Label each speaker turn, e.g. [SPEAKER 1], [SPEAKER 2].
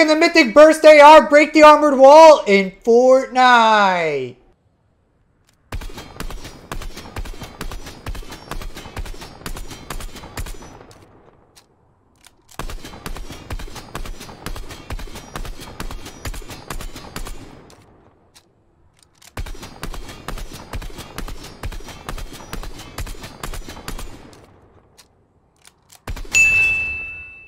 [SPEAKER 1] and the Mythic Burst AR break the armored wall in Fortnite.